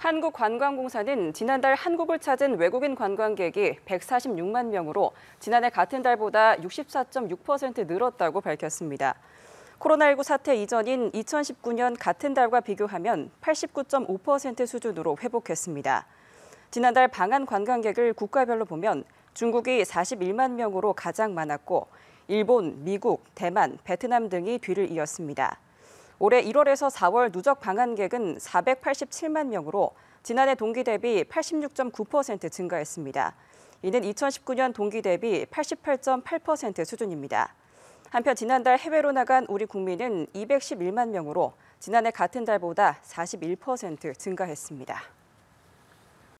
한국관광공사는 지난달 한국을 찾은 외국인 관광객이 146만 명으로 지난해 같은 달보다 64.6% 늘었다고 밝혔습니다. 코로나19 사태 이전인 2019년 같은 달과 비교하면 89.5% 수준으로 회복했습니다. 지난달 방한 관광객을 국가별로 보면 중국이 41만 명으로 가장 많았고 일본, 미국, 대만, 베트남 등이 뒤를 이었습니다. 올해 1월에서 4월 누적 방한객은 487만 명으로 지난해 동기 대비 86.9% 증가했습니다. 이는 2019년 동기 대비 88.8% 수준입니다. 한편 지난달 해외로 나간 우리 국민은 211만 명으로 지난해 같은 달보다 41% 증가했습니다.